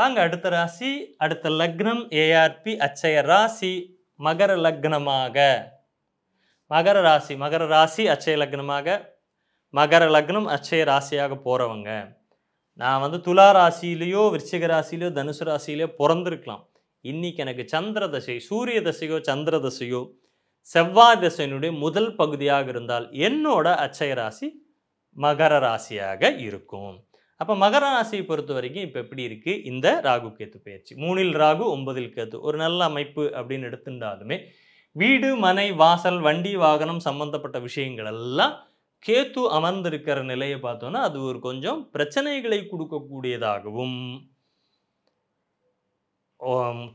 வாங்க அடுத்த ராசி அடுத்த லக்னம் ஏஆர்பி அச்சய ராசி மகர லக்னமாக மகர ராசி மகர ராசி அச்சய லக்னமாக மகர லக்னம் அச்சய ராசியாக போகிறவங்க நான் வந்து துலா ராசியிலையோ விருச்சிக ராசியிலையோ தனுசு ராசியிலையோ பிறந்திருக்கலாம் இன்றைக்கி எனக்கு சந்திர தசை சூரிய தசையோ சந்திர தசையோ செவ்வாய் தசையினுடைய முதல் பகுதியாக இருந்தால் என்னோட அச்சய ராசி மகர ராசியாக இருக்கும் அப்போ மகர ராசியை பொறுத்த வரைக்கும் இப்போ எப்படி இருக்குது இந்த ராகு கேத்து பயிற்சி மூணில் ராகு ஒன்பதில் கேத்து ஒரு நல்ல அமைப்பு அப்படின்னு எடுத்துட்டாலுமே வீடு மனை வாசல் வண்டி வாகனம் சம்பந்தப்பட்ட விஷயங்கள் எல்லாம் கேத்து அமர்ந்திருக்கிற நிலையை பார்த்தோன்னா அது ஒரு கொஞ்சம் பிரச்சனைகளை கொடுக்கக்கூடியதாகவும்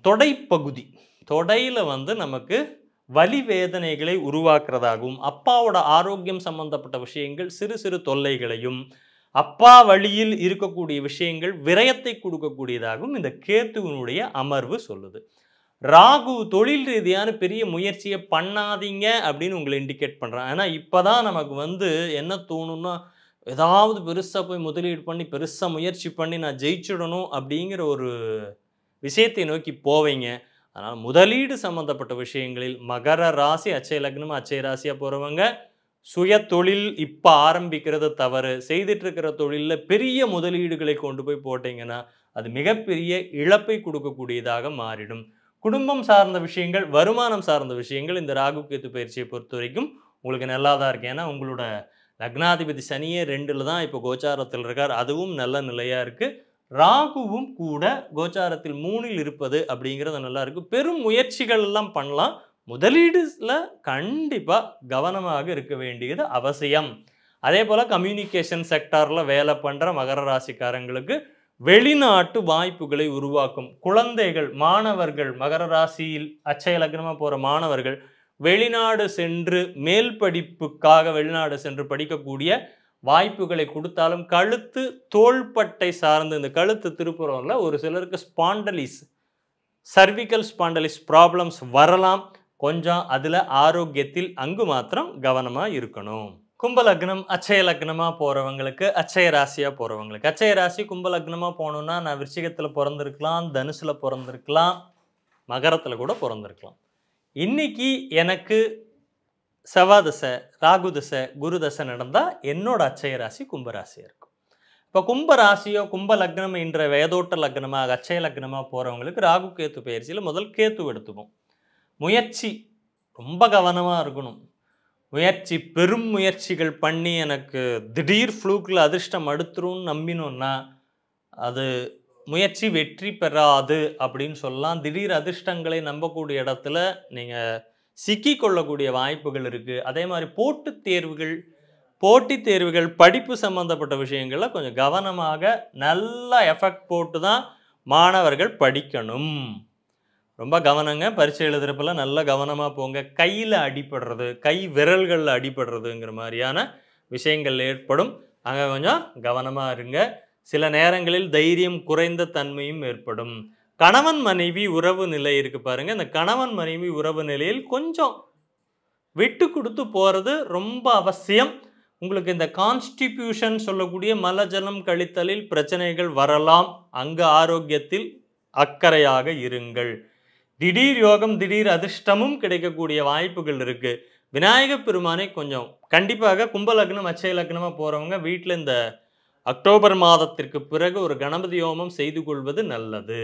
தொடைப்பகுதி தொடையில் வந்து நமக்கு வலி வேதனைகளை உருவாக்குறதாகவும் அப்பாவோட ஆரோக்கியம் சம்பந்தப்பட்ட விஷயங்கள் சிறு சிறு தொல்லைகளையும் அப்பா வழியில் இருக்கக்கூடிய விஷயங்கள் விரயத்தை கொடுக்கக்கூடியதாகவும் இந்த கேத்துவினுடைய அமர்வு சொல்லுது ராகு தொழில் ரீதியான பெரிய முயற்சியை பண்ணாதீங்க அப்படின்னு உங்களை இண்டிகேட் பண்ணுறான் ஏன்னா இப்போ தான் நமக்கு வந்து என்ன தோணுன்னா ஏதாவது பெருசாக போய் முதலீடு பண்ணி பெருசாக முயற்சி பண்ணி நான் ஜெயிச்சிடணும் அப்படிங்கிற ஒரு விஷயத்தை நோக்கி போவீங்க அதனால் முதலீடு சம்மந்தப்பட்ட விஷயங்களில் மகர ராசி அச்சய லக்னம் அச்சய ராசியாக போகிறவங்க சுய தொழில் இப்போ ஆரம்பிக்கிறது தவறு செய்திருக்கிற தொழிலில் பெரிய முதலீடுகளை கொண்டு போய் போட்டிங்கன்னா அது மிகப்பெரிய இழப்பை கொடுக்கக்கூடியதாக மாறிடும் குடும்பம் சார்ந்த விஷயங்கள் வருமானம் சார்ந்த விஷயங்கள் இந்த ராகு கேத்து பயிற்சியை பொறுத்த வரைக்கும் உங்களுக்கு நல்லா தான் இருக்கு ஏன்னா உங்களோட லக்னாதிபதி சனியே ரெண்டில் தான் இப்போ கோச்சாரத்தில் இருக்கார் அதுவும் நல்ல நிலையாக இருக்குது ராகுவும் கூட கோச்சாரத்தில் மூணில் இருப்பது அப்படிங்கிறது நல்லா இருக்குது பெரும் முயற்சிகள் எல்லாம் பண்ணலாம் முதலீடுல கண்டிப்பாக கவனமாக இருக்க வேண்டியது அவசியம் அதே போல் கம்யூனிகேஷன் செக்டாரில் வேலை பண்ணுற மகர ராசிக்காரங்களுக்கு வெளிநாட்டு வாய்ப்புகளை உருவாக்கும் குழந்தைகள் மாணவர்கள் மகர ராசியில் அச்சய லக்னமாக போகிற மாணவர்கள் வெளிநாடு சென்று மேல் படிப்புக்காக வெளிநாடு சென்று படிக்கக்கூடிய வாய்ப்புகளை கொடுத்தாலும் கழுத்து தோள்பட்டை சார்ந்து இந்த கழுத்து திருப்புறம்ல ஒரு சிலருக்கு ஸ்பாண்டலிஸ் சர்விக்கல் ஸ்பாண்டலிஸ் ப்ராப்ளம்ஸ் வரலாம் கொஞ்சம் அதில் ஆரோக்கியத்தில் அங்கு மாத்திரம் கவனமாக இருக்கணும் கும்பலக்னம் அச்சய லக்னமாக போகிறவங்களுக்கு அச்சய ராசியாக போகிறவங்களுக்கு அச்சய ராசி கும்பலக்னமாக போகணுன்னா நான் விருச்சிகத்தில் பிறந்திருக்கலாம் தனுசில் பிறந்திருக்கலாம் மகரத்தில் கூட பிறந்திருக்கலாம் இன்றைக்கி எனக்கு செவ்வாதசை ராகு தசை குரு தசை நடந்தால் என்னோட அச்சய ராசி கும்பராசியாக இருக்கும் இப்போ கும்ப ராசியோ கும்ப லக்னம் என்ற வேதோட்ட லக்னமாக அச்சய லக்னமாக போகிறவங்களுக்கு ராகு கேத்து பயிற்சியில் முதல் கேத்து எடுத்துப்போம் முயற்சி ரொம்ப கவனமாக இருக்கணும் முயற்சி பெரும் முயற்சிகள் பண்ணி எனக்கு திடீர் ஃப்ளூக்கில் அதிர்ஷ்டம் அடுத்துரும்னு நம்பினோன்னா அது முயற்சி வெற்றி பெறாது அப்படின்னு சொல்லலாம் திடீர் அதிர்ஷ்டங்களை நம்பக்கூடிய இடத்துல நீங்கள் சிக்கிக்கொள்ளக்கூடிய வாய்ப்புகள் இருக்குது அதே மாதிரி போட்டுத் தேர்வுகள் போட்டித் தேர்வுகள் படிப்பு சம்மந்தப்பட்ட விஷயங்களில் கொஞ்சம் கவனமாக நல்லா எஃபெக்ட் போட்டு தான் மாணவர்கள் படிக்கணும் ரொம்ப கவனங்க பரீட்சை எழுதுறப்பெல்லாம் நல்லா கவனமாக போங்க கையில் அடிபடுறது கை விரல்களில் அடிபடுறதுங்கிற மாதிரியான விஷயங்கள் ஏற்படும் அங்கே கொஞ்சம் கவனமாக இருங்க சில நேரங்களில் தைரியம் குறைந்த தன்மையும் ஏற்படும் கணவன் மனைவி உறவு நிலை இருக்குது பாருங்கள் இந்த கணவன் மனைவி உறவு நிலையில் கொஞ்சம் விட்டு கொடுத்து போகிறது ரொம்ப அவசியம் உங்களுக்கு இந்த கான்ஸ்டிடியூஷன் சொல்லக்கூடிய மலஜலம் கழித்தலில் பிரச்சனைகள் வரலாம் அங்கு ஆரோக்கியத்தில் அக்கறையாக இருங்கள் திடீர் யோகம் திடீர் அதிர்ஷ்டமும் கிடைக்கக்கூடிய வாய்ப்புகள் இருக்குது விநாயக பெருமானை கொஞ்சம் கண்டிப்பாக கும்பலக்னம் அச்சய லக்னமாக போகிறவங்க வீட்டில் இந்த அக்டோபர் மாதத்திற்கு பிறகு ஒரு கணபதி ஹோமம் செய்து கொள்வது நல்லது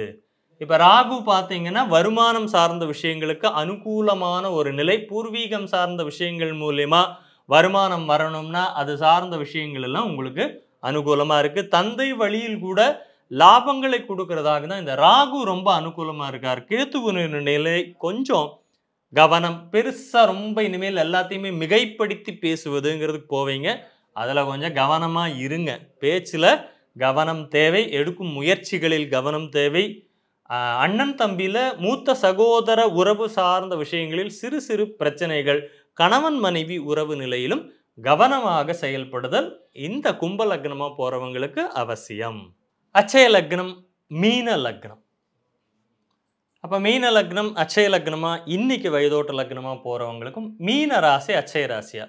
இப்போ ராகு பார்த்தீங்கன்னா வருமானம் சார்ந்த விஷயங்களுக்கு அனுகூலமான ஒரு நிலை பூர்வீகம் சார்ந்த விஷயங்கள் மூலயமா வருமானம் வரணும்னா அது சார்ந்த விஷயங்கள் எல்லாம் உங்களுக்கு அனுகூலமாக இருக்குது தந்தை வழியில் கூட லாபங்களை கொடுக்கறதாக தான் இந்த ராகு ரொம்ப அனுகூலமாக இருக்கார் கேத்துவின நிலை கொஞ்சம் கவனம் பெருசாக ரொம்ப இனிமேல் எல்லாத்தையுமே மிகைப்படுத்தி பேசுவதுங்கிறதுக்கு போவீங்க அதில் கொஞ்சம் கவனமாக இருங்க பேச்சில் கவனம் தேவை எடுக்கும் முயற்சிகளில் கவனம் தேவை அண்ணன் தம்பியில் மூத்த சகோதர உறவு சார்ந்த விஷயங்களில் சிறு சிறு பிரச்சனைகள் கணவன் மனைவி உறவு நிலையிலும் கவனமாக செயல்படுதல் இந்த கும்பலக்னமாக போகிறவங்களுக்கு அவசியம் அச்சய லக்னம் மீன லக்னம் அப்போ மீன லக்னம் அச்சய லக்னமாக இன்னைக்கு வயதோட்ட லக்னமாக போகிறவங்களுக்கும் மீன ராசி அச்சய ராசியா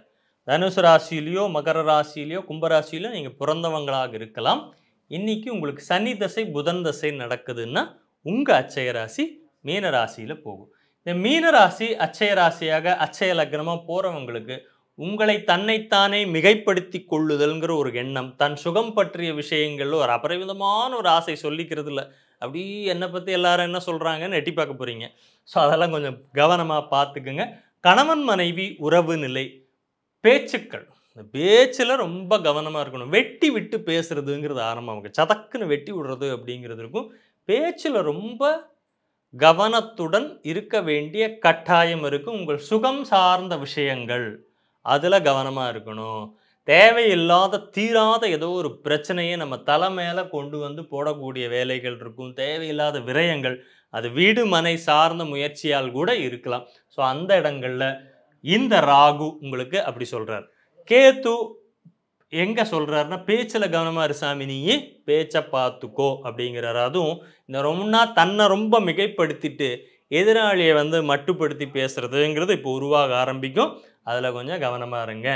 தனுசு ராசியிலையோ மகர ராசியிலையோ கும்பராசியிலையோ நீங்கள் பிறந்தவங்களாக இருக்கலாம் இன்னைக்கு உங்களுக்கு சனி தசை புதன் தசை நடக்குதுன்னா உங்கள் அச்சய ராசி மீன ராசியில் போகும் இந்த மீன ராசி அச்சய ராசியாக அச்சய லக்னமாக போகிறவங்களுக்கு உங்களை தன்னைத்தானே மிகைப்படுத்தி கொள்ளுதல்ங்கிற ஒரு எண்ணம் தன் சுகம் பற்றிய விஷயங்கள் ஒரு அபரிமிதமான ஒரு ஆசை சொல்லிக்கிறது இல்லை அப்படி என்னை பற்றி எல்லாரும் என்ன சொல்கிறாங்கன்னு எட்டி பார்க்க போகிறீங்க ஸோ அதெல்லாம் கொஞ்சம் கவனமாக பார்த்துக்குங்க கணவன் மனைவி உறவு நிலை பேச்சுக்கள் இந்த பேச்சில் ரொம்ப கவனமாக இருக்கணும் வெட்டி விட்டு பேசுகிறதுங்கிறது ஆரம்பம் அவங்க சதக்குன்னு வெட்டி விடுறது அப்படிங்கிறது இருக்கும் பேச்சில் ரொம்ப கவனத்துடன் இருக்க வேண்டிய கட்டாயம் இருக்கும் உங்கள் சுகம் சார்ந்த விஷயங்கள் அதில் கவனமாக இருக்கணும் தேவையில்லாத தீராத ஏதோ ஒரு பிரச்சனையை நம்ம தலை மேலே கொண்டு வந்து போடக்கூடிய வேலைகள் இருக்கும் தேவையில்லாத விரயங்கள் அது வீடு மனை சார்ந்த முயற்சியால் கூட இருக்கலாம் ஸோ அந்த இடங்களில் இந்த ராகு உங்களுக்கு அப்படி சொல்கிறார் கேத்து எங்கே சொல்கிறாருன்னா பேச்சில் கவனமாக இருசாமி நீ பேச்சை பார்த்துக்கோ அப்படிங்கிறார் அதுவும் இந்த ரொம்பனா தன்னை ரொம்ப மிகைப்படுத்திட்டு எதிராளியை வந்து மட்டுப்படுத்தி பேசுகிறதுங்கிறது இப்போ உருவாக ஆரம்பிக்கும் அதில் கொஞ்சம் கவனமாக இருங்க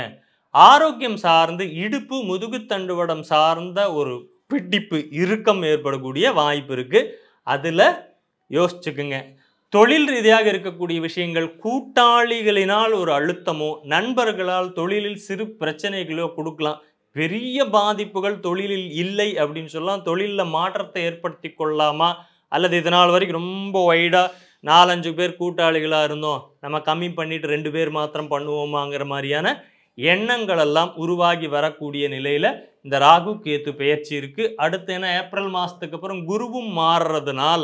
ஆரோக்கியம் சார்ந்து இடுப்பு முதுகுத்தண்டுவடம் சார்ந்த ஒரு பிடிப்பு இறுக்கம் ஏற்படக்கூடிய வாய்ப்பு இருக்குது அதில் யோசிச்சுக்குங்க தொழில் ரீதியாக இருக்கக்கூடிய விஷயங்கள் கூட்டாளிகளினால் ஒரு அழுத்தமோ நண்பர்களால் தொழிலில் சிறு பிரச்சனைகளோ கொடுக்கலாம் பெரிய பாதிப்புகள் தொழிலில் இல்லை அப்படின்னு சொல்லலாம் தொழிலில் மாற்றத்தை ஏற்படுத்தி கொள்ளலாமா அல்லது இதனால் வரைக்கும் ரொம்ப ஒய்டாக நாலஞ்சு பேர் கூட்டாளிகளாக இருந்தோம் நம்ம கம்மி பண்ணிட்டு ரெண்டு பேர் மாத்திரம் பண்ணுவோமாங்கிற மாதிரியான எண்ணங்கள் எல்லாம் உருவாகி வரக்கூடிய நிலையில் இந்த ராகு கேத்து பயிற்சி இருக்குது அடுத்து ஏன்னா ஏப்ரல் மாதத்துக்கு அப்புறம் குருவும் மாறுறதுனால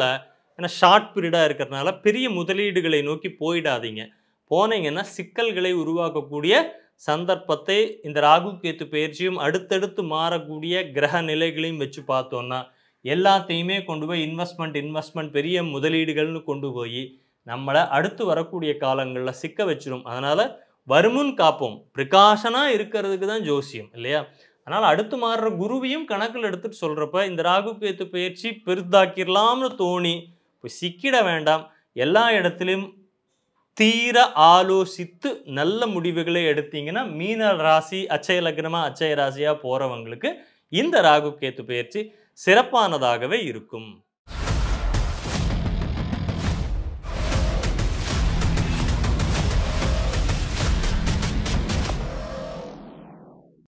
ஏன்னா ஷார்ட் பீரியடாக இருக்கிறதுனால பெரிய முதலீடுகளை நோக்கி போயிடாதீங்க போனீங்கன்னா சிக்கல்களை உருவாக்கக்கூடிய சந்தர்ப்பத்தை இந்த ராகு கேத்து பயிற்சியும் அடுத்தடுத்து மாறக்கூடிய கிரக நிலைகளையும் வச்சு பார்த்தோன்னா எல்லாத்தையுமே கொண்டு போய் இன்வெஸ்ட்மெண்ட் இன்வெஸ்ட்மெண்ட் பெரிய முதலீடுகள்னு கொண்டு போய் நம்மளை அடுத்து வரக்கூடிய காலங்களில் சிக்க வச்சிடும் அதனால் வருமுன் காப்போம் ப்ரிகாஷனாக இருக்கிறதுக்கு தான் ஜோசியம் இல்லையா அதனால் அடுத்து மாறுற குருவையும் கணக்கில் எடுத்துகிட்டு சொல்கிறப்ப இந்த ராகு கேத்து பயிற்சி பெருதாக்கிடலாம்னு தோணி இப்போ சிக்கிட வேண்டாம் எல்லா இடத்துலையும் தீர ஆலோசித்து நல்ல முடிவுகளை எடுத்தீங்கன்னா மீன ராசி அச்சய லக்னமாக அச்சய ராசியாக போகிறவங்களுக்கு இந்த ராகு கேத்து பயிற்சி சிறப்பானதாகவே இருக்கும்